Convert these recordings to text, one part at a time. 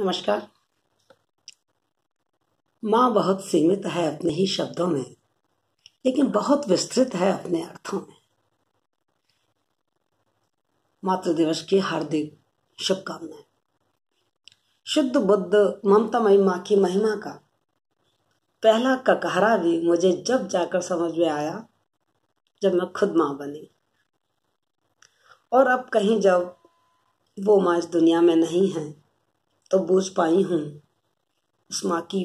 नमस्कार माँ बहुत सीमित है अपने ही शब्दों में लेकिन बहुत विस्तृत है अपने अर्थों में मातृ दिवस की हार्दिक शुभकामनाएं शुद्ध बुद्ध मई माँ की महिमा का पहला ककहरा भी मुझे जब जाकर समझ में आया जब मैं खुद माँ बनी और अब कहीं जब वो माँ इस दुनिया में नहीं है तो बोझ पाई हूं उस माँ की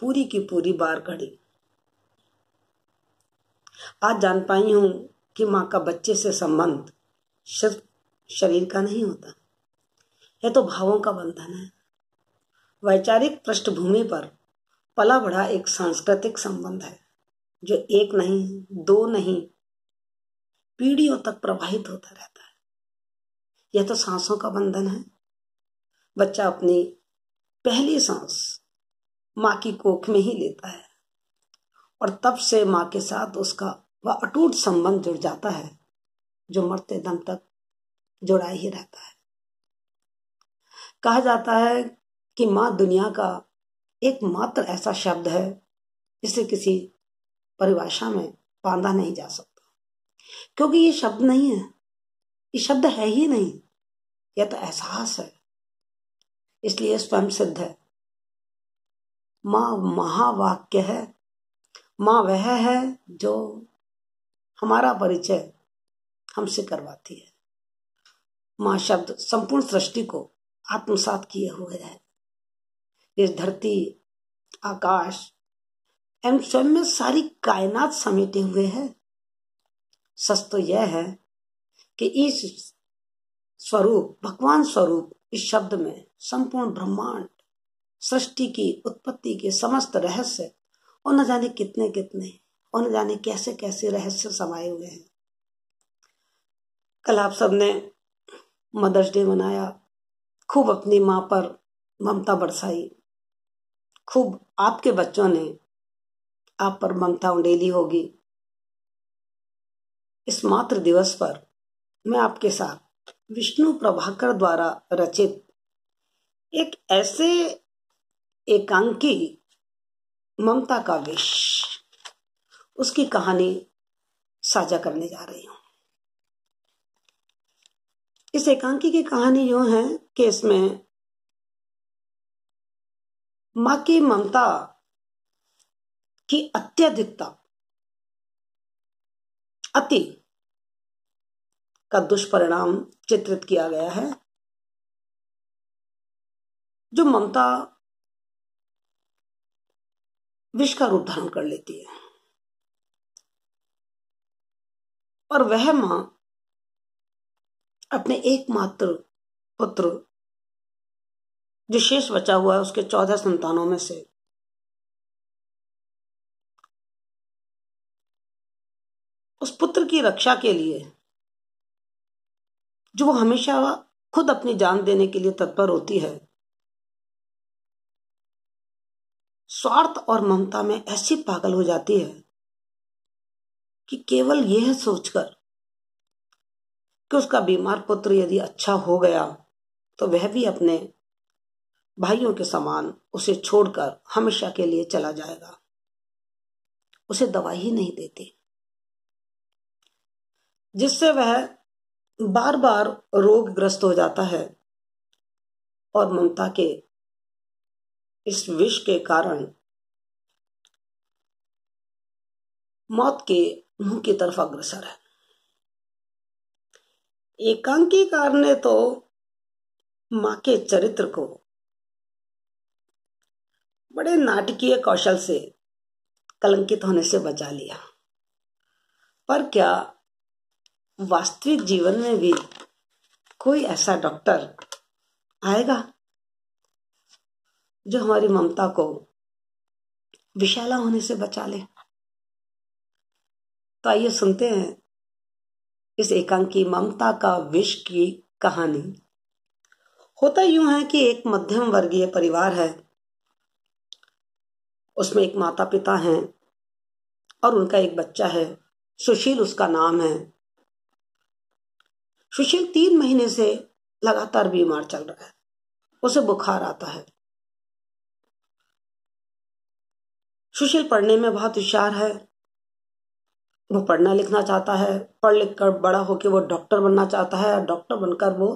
पूरी की पूरी बार खड़ी आज जान पाई हूं कि माँ का बच्चे से संबंध सिर्फ शरीर का नहीं होता यह तो भावों का बंधन है वैचारिक पृष्ठभूमि पर पला बढ़ा एक सांस्कृतिक संबंध है जो एक नहीं दो नहीं पीढ़ियों तक प्रवाहित होता रहता है यह तो सांसों का बंधन है बच्चा अपनी पहली सांस माँ की कोख में ही लेता है और तब से माँ के साथ उसका वह अटूट संबंध जुड़ जाता है जो मरते दम तक जुड़ा ही रहता है कहा जाता है कि माँ दुनिया का एकमात्र ऐसा शब्द है जिसे किसी परिभाषा में बांधा नहीं जा सकता क्योंकि ये शब्द नहीं है ये शब्द है ही नहीं यह तो एहसास है इसलिए स्वयं सिद्ध है माँ महावाक्य है माँ वह है जो हमारा परिचय हमसे करवाती है माँ शब्द संपूर्ण सृष्टि को आत्मसात किए हुए है इस धरती आकाश एवं स्वयं में सारी कायनात समेटे हुए है सच तो यह है कि इस स्वरूप भगवान स्वरूप इस शब्द में संपूर्ण ब्रह्मांड सृष्टि की उत्पत्ति के समस्त रहस्य और न जाने कितने कितने और न जाने कैसे कैसे रहस्य समाये हुए हैं कल आप सबने मदर्स डे मनाया खूब अपनी माँ पर ममता बरसाई खूब आपके बच्चों ने आप पर ममता उंडेली होगी इस मातृ दिवस पर मैं आपके साथ विष्णु प्रभाकर द्वारा रचित एक ऐसे एकांकी ममता का विष उसकी कहानी साझा करने जा रही हूं इस एकांकी की कहानी यो है कि इसमें मां की ममता की अत्यधिकता अति का दुष्परिणाम चित्रित किया गया है जो ममता विष का रूप धारण कर लेती है और वह मां अपने एकमात्र पुत्र जो शेष बचा हुआ है उसके चौदह संतानों में से उस पुत्र की रक्षा के लिए जो वो हमेशा खुद अपनी जान देने के लिए तत्पर होती है स्वार्थ और ममता में ऐसी पागल हो जाती है कि केवल यह सोचकर कि उसका बीमार पुत्र यदि अच्छा हो गया तो वह भी अपने भाइयों के समान उसे छोड़कर हमेशा के लिए चला जाएगा उसे दवाई ही नहीं देती जिससे वह बार बार रोगग्रस्त हो जाता है और ममता के इस विष के कारण मौत के मुंह की तरफ अग्रसर है एकांकीकार ने तो मां के चरित्र को बड़े नाटकीय कौशल से कलंकित होने से बचा लिया पर क्या वास्तविक जीवन में भी कोई ऐसा डॉक्टर आएगा जो हमारी ममता को विशाला होने से बचा ले तो आइए सुनते हैं इस एकांकी ममता का विष की कहानी होता यूं है कि एक मध्यम वर्गीय परिवार है उसमें एक माता पिता हैं और उनका एक बच्चा है सुशील उसका नाम है सुशील तीन महीने से लगातार बीमार चल रहा है उसे बुखार आता है सुशील पढ़ने में बहुत होशियार है वो पढ़ना लिखना चाहता है पढ़ लिख कर बड़ा होकर वो डॉक्टर बनना चाहता है और डॉक्टर बनकर वो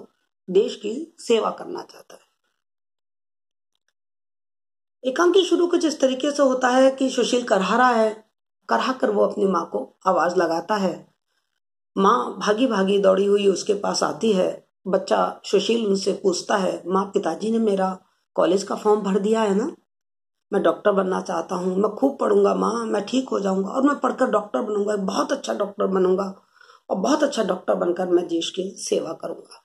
देश की सेवा करना चाहता है एकांकी शुरू कुछ इस तरीके से होता है कि सुशील करहा रहा है करहा कर वो अपनी माँ को आवाज लगाता है माँ भागी भागी दौड़ी हुई उसके पास आती है बच्चा सुशील उनसे पूछता है माँ पिताजी ने मेरा कॉलेज का फॉर्म भर दिया है ना मैं डॉक्टर बनना चाहता हूँ मैं खूब पढ़ूंगा माँ मैं ठीक हो जाऊंगा और मैं पढ़कर डॉक्टर बनूंगा बहुत अच्छा डॉक्टर बनूंगा और बहुत अच्छा डॉक्टर बनकर मैं देश की सेवा करूंगा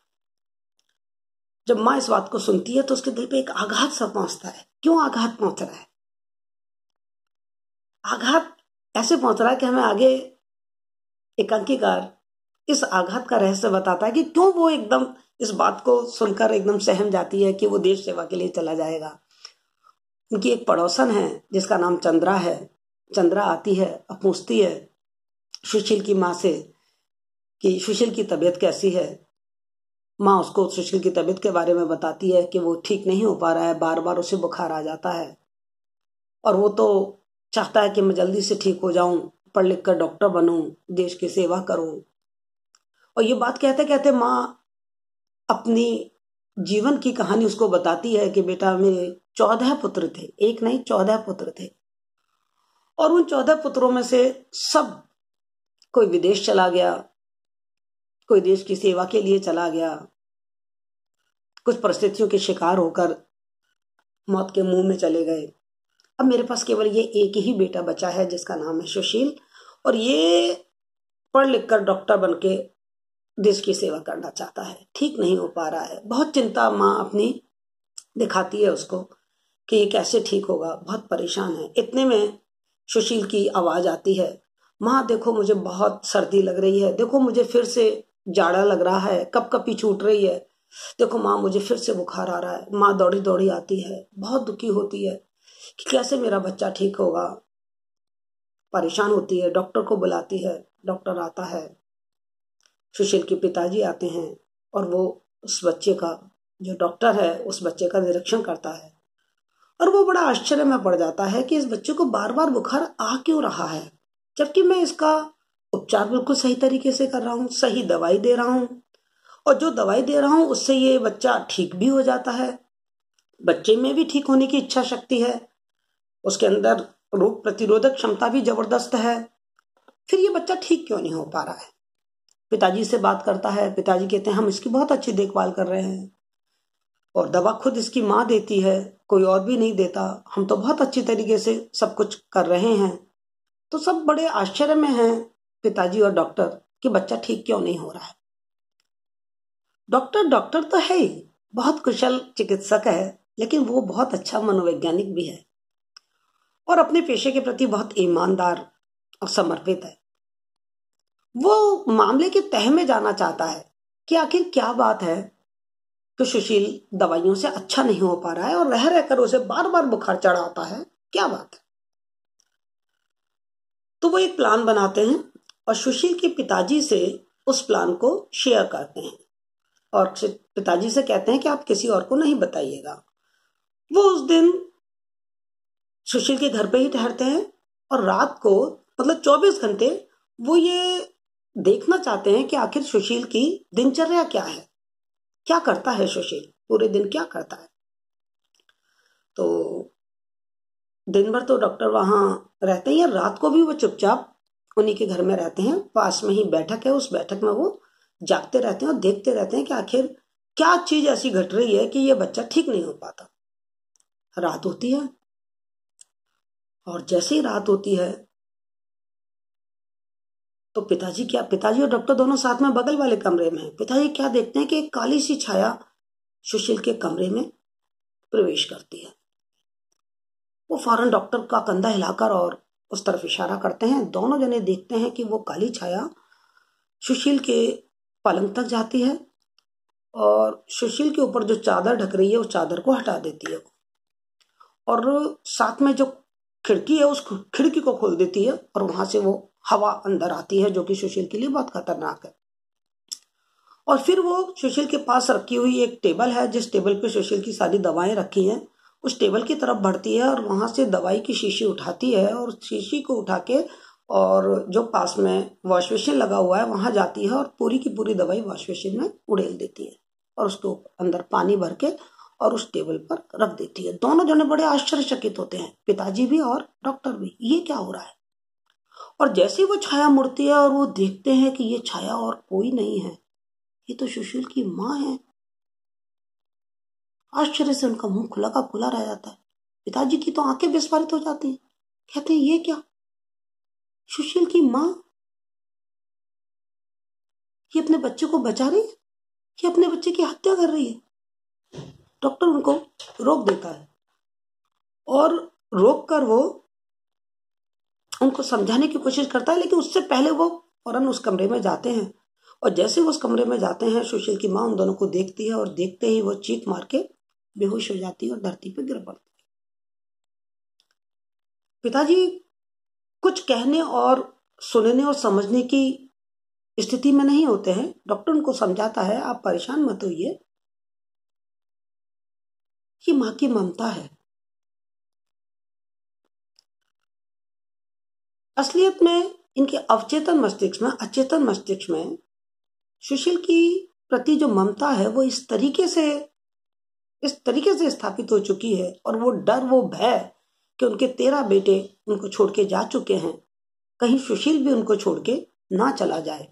जब माँ इस बात को सुनती है तो उसके दिल पे एक आघात सा पहुंचता है क्यों आघात पहुंच रहा है आघात ऐसे पहुंच रहा है कि हमें आगे एकांकीकार इस आघात का रहस्य बताता है कि क्यों वो एकदम इस बात को सुनकर एकदम सहम जाती है कि वो देश सेवा के लिए चला जाएगा उनकी एक पड़ोसन है जिसका नाम चंद्रा है चंद्रा आती है और पूछती है सुशील की माँ से कि सुशील की तबीयत कैसी है माँ उसको सुशील की तबीयत के बारे में बताती है कि वो ठीक नहीं हो पा रहा है बार बार उसे बुखार आ जाता है और वो तो चाहता है कि मैं जल्दी से ठीक हो जाऊं पढ़ लिख कर डॉक्टर बनूं देश की सेवा करूं और ये बात कहते कहते माँ अपनी जीवन की कहानी उसको बताती है कि बेटा मेरे चौदह पुत्र थे एक नहीं चौदह पुत्र थे और उन चौदह पुत्रों में से सब कोई विदेश चला गया कोई देश की सेवा के लिए चला गया कुछ परिस्थितियों के शिकार होकर मौत के मुंह में चले गए अब मेरे पास केवल ये एक ही बेटा बचा है जिसका नाम है सुशील और ये पढ़ लिख कर डॉक्टर बन के देश की सेवा करना चाहता है ठीक नहीं हो पा रहा है बहुत चिंता माँ अपनी दिखाती है उसको कि ये कैसे ठीक होगा बहुत परेशान है इतने में सुशील की आवाज़ आती है माँ देखो मुझे बहुत सर्दी लग रही है देखो मुझे फिर से जाड़ा लग रहा है कप कपी छूट रही है देखो माँ मुझे फिर से बुखार आ रहा है माँ दौड़ी दौड़ी आती है बहुत दुखी होती है कि कैसे मेरा बच्चा ठीक होगा परेशान होती है डॉक्टर को बुलाती है डॉक्टर आता है सुशील के पिताजी आते हैं और वो उस बच्चे का जो डॉक्टर है उस बच्चे का निरीक्षण करता है और वो बड़ा आश्चर्य में पड़ जाता है कि इस बच्चे को बार बार बुखार आ क्यों रहा है जबकि मैं इसका उपचार बिल्कुल सही तरीके से कर रहा हूँ सही दवाई दे रहा हूँ और जो दवाई दे रहा हूँ उससे ये बच्चा ठीक भी हो जाता है बच्चे में भी ठीक होने की इच्छा शक्ति है उसके अंदर रोग प्रतिरोधक क्षमता भी जबरदस्त है फिर ये बच्चा ठीक क्यों नहीं हो पा रहा है पिताजी से बात करता है पिताजी कहते हैं हम इसकी बहुत अच्छी देखभाल कर रहे हैं और दवा खुद इसकी माँ देती है कोई और भी नहीं देता हम तो बहुत अच्छी तरीके से सब कुछ कर रहे हैं तो सब बड़े आश्चर्य में हैं पिताजी और डॉक्टर कि बच्चा ठीक क्यों नहीं हो रहा है डॉक्टर डॉक्टर तो है ही बहुत कुशल चिकित्सक है लेकिन वो बहुत अच्छा मनोवैज्ञानिक भी है और अपने पेशे के प्रति बहुत ईमानदार और समर्पित है वो मामले के तह में जाना चाहता है कि आखिर क्या बात है कि सुशील दवाइयों से अच्छा नहीं हो पा रहा है और रह रहकर उसे बार बार बुखार चढ़ आता है क्या बात है तो वो एक प्लान बनाते हैं और सुशील के पिताजी से उस प्लान को शेयर करते हैं और पिताजी से कहते हैं कि आप किसी और को नहीं बताइएगा वो उस दिन सुशील के घर पे ही ठहरते हैं और रात को मतलब 24 घंटे वो ये देखना चाहते हैं कि आखिर सुशील की दिनचर्या क्या है क्या करता है सुशील पूरे दिन क्या करता है तो दिन भर तो डॉक्टर वहाँ रहते हैं या रात को भी वो चुपचाप उन्हीं के घर में रहते हैं पास में ही बैठक है उस बैठक में वो जागते रहते हैं और देखते रहते हैं कि आखिर क्या चीज ऐसी घट रही है कि ये बच्चा ठीक नहीं हो पाता रात होती है और जैसे ही रात होती है तो पिताजी क्या पिताजी और डॉक्टर दोनों साथ में बगल वाले कमरे में पिताजी क्या देखते हैं कि एक काली सी छाया सुशील के कमरे में प्रवेश करती है वो फौरन डॉक्टर का कंधा हिलाकर और उस तरफ इशारा करते हैं दोनों जने देखते हैं कि वो काली छाया सुशील के पलंग तक जाती है और सुशील के ऊपर जो चादर ढक रही है उस चादर को हटा देती है और साथ में जो खिड़की है उस खिड़की को खोल देती है और वहां से वो हवा अंदर आती है जो कि सुशील के लिए बहुत खतरनाक है और फिर वो सुशील के पास रखी हुई एक टेबल है जिस टेबल पे सुशील की सारी दवाएं रखी हैं उस टेबल की तरफ बढ़ती है और वहां से दवाई की शीशी उठाती है और शीशी को उठा के और जो पास में वॉश मशीन लगा हुआ है वहां जाती है और पूरी की पूरी दवाई वॉश मशीन में उड़ेल देती है और उसको अंदर पानी भर के और उस टेबल पर रख देती है दोनों जने बड़े आश्चर्यचकित होते हैं पिताजी भी और डॉक्टर भी ये क्या हो रहा है और जैसे वो छाया मुड़ती है और वो देखते हैं कि ये छाया और कोई नहीं है ये तो सुशील की माँ है आश्चर्य से उनका मुंह खुला का खुला रह जाता है पिताजी की तो आंखें विस्फारित हो जाती हैं कहते हैं ये क्या सुशील की माँ ये अपने बच्चे को बचा रही है ये अपने बच्चे की हत्या कर रही है डॉक्टर उनको रोक देता है और रोक कर वो उनको समझाने की कोशिश करता है लेकिन उससे पहले वो फौरन उस कमरे में जाते हैं और जैसे वो उस कमरे में जाते हैं सुशील की माँ उन दोनों को देखती है और देखते ही वो चीख मार के बेहोश हो जाती है और धरती पर गिर पड़ती है पिताजी कुछ कहने और सुनने और समझने की स्थिति में नहीं होते हैं डॉक्टर उनको समझाता है आप परेशान मत होइए ये माँ की ममता है असलियत में इनके अवचेतन मस्तिष्क में अचेतन मस्तिष्क में सुशील की प्रति जो ममता है वो इस तरीके से इस तरीके से स्थापित हो चुकी है और वो डर वो भय कि उनके तेरह बेटे उनको छोड़ के जा चुके हैं कहीं सुशील भी उनको छोड़ के ना चला जाए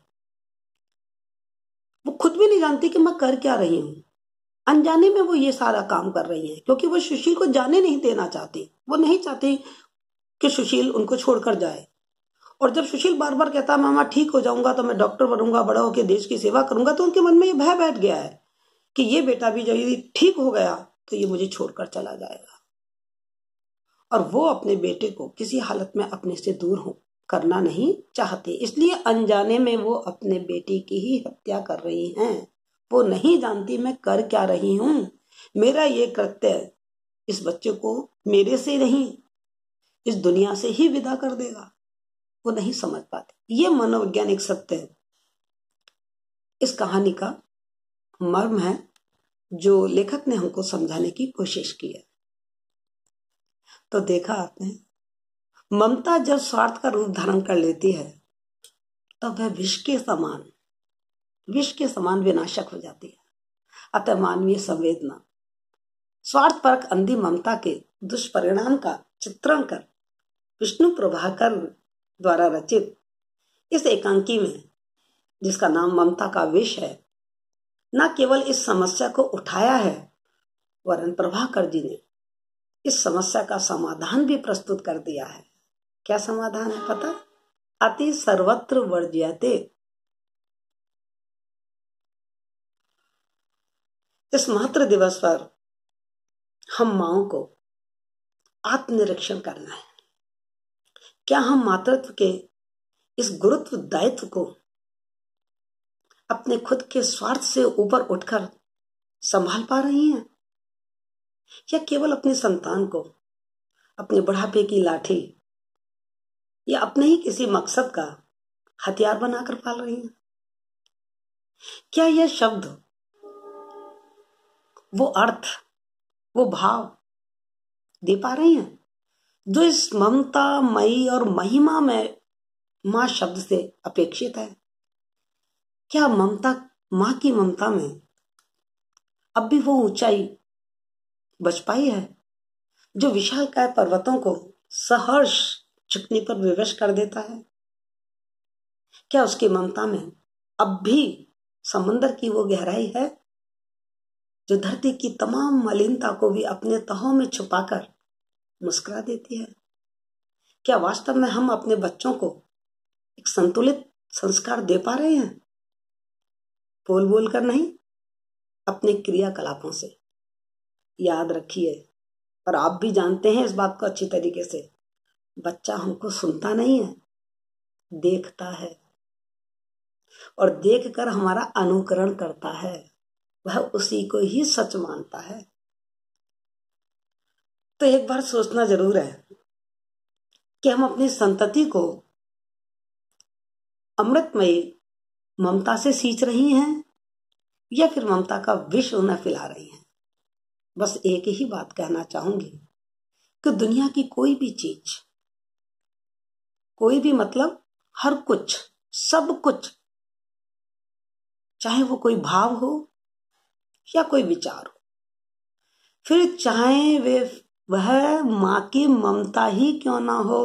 वो खुद भी नहीं जानती कि मैं कर क्या रही हूँ अनजाने में वो ये सारा काम कर रही है क्योंकि वो सुशील को जाने नहीं देना चाहती वो नहीं चाहती कि सुशील उनको छोड़कर जाए और जब सुशील बार बार कहता मामा ठीक हो जाऊंगा तो मैं डॉक्टर बनूंगा बड़ा होकर देश की सेवा करूंगा तो उनके मन में ये भय बैठ गया है कि ये बेटा भी जब यदि ठीक हो गया तो ये मुझे छोड़कर चला जाएगा और वो अपने बेटे को किसी हालत में अपने से दूर हो करना नहीं चाहते इसलिए अनजाने में वो अपने बेटी की ही हत्या कर रही हैं वो नहीं जानती मैं कर क्या रही हूं मेरा ये कृत्य इस बच्चे को मेरे से नहीं इस दुनिया से ही विदा कर देगा वो नहीं समझ पाते ये मनोवैज्ञानिक सत्य है इस कहानी का मर्म है जो लेखक ने हमको समझाने की कोशिश की है तो देखा आपने ममता जब स्वार्थ का रूप धारण कर लेती है तब वह विष के समान विष के समान विनाशक हो जाती है अतः मानवीय संवेदना स्वार्थ परक अंधी ममता के दुष्परिणाम का चित्रण कर विष्णु प्रभाकर द्वारा रचित इस एकांकी में जिसका नाम ममता का विष है न केवल इस समस्या को उठाया है वरन प्रभाकर जी ने इस समस्या का समाधान भी प्रस्तुत कर दिया है क्या समाधान है पता अति सर्वत्र वर्ज्यते इस मात्र दिवस पर हम माओ को आत्मनिरीक्षण करना है क्या हम मातृत्व के इस गुरुत्व दायित्व को अपने खुद के स्वार्थ से ऊपर उठकर संभाल पा रही हैं या केवल अपने संतान को अपने बुढ़ापे की लाठी या अपने ही किसी मकसद का हथियार बनाकर पाल रही हैं क्या यह शब्द वो अर्थ वो भाव दे पा रही हैं जो इस ममता मई और महिमा में माँ शब्द से अपेक्षित है क्या ममता माँ की ममता में अब भी वो ऊंचाई बच पाई है जो विशाल काय पर्वतों को सहर्ष चुकने पर विवश कर देता है क्या उसकी ममता में अब भी समंदर की वो गहराई है जो धरती की तमाम मलिनता को भी अपने तहों में छुपाकर मुस्कुरा देती है क्या वास्तव में हम अपने बच्चों को एक संतुलित संस्कार दे पा रहे हैं बोल बोल कर नहीं अपने क्रियाकलापों से याद रखिए और आप भी जानते हैं इस बात को अच्छी तरीके से बच्चा हमको सुनता नहीं है देखता है और देखकर हमारा अनुकरण करता है वह उसी को ही सच मानता है तो एक बार सोचना जरूर है कि हम अपनी संतति को अमृतमय ममता से सींच रही हैं या फिर ममता का विष उन्हें फैला रही हैं बस एक ही बात कहना चाहूंगी कि दुनिया की कोई भी चीज कोई भी मतलब हर कुछ सब कुछ चाहे वो कोई भाव हो या कोई विचार हो फिर चाहे वे वह माँ की ममता ही क्यों ना हो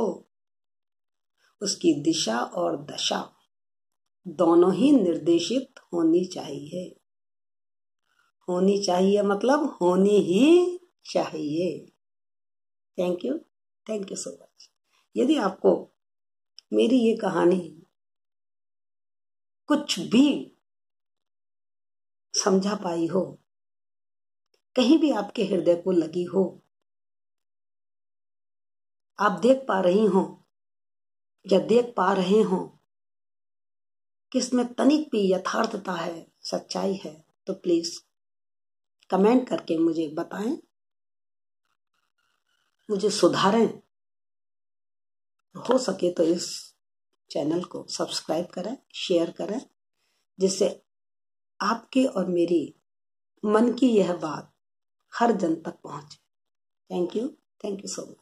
उसकी दिशा और दशा दोनों ही निर्देशित होनी चाहिए होनी चाहिए मतलब होनी ही चाहिए thank you thank you so much यदि आपको मेरी ये कहानी कुछ भी समझा पाई हो कहीं भी आपके हृदय को लगी हो आप देख पा रही हो या देख पा रहे हो कि इसमें तनिक भी यथार्थता है सच्चाई है तो प्लीज कमेंट करके मुझे बताएं मुझे सुधारें हो सके तो इस चैनल को सब्सक्राइब करें शेयर करें जिससे आपके और मेरी मन की यह बात हर जन तक पहुंचे thank you thank you so much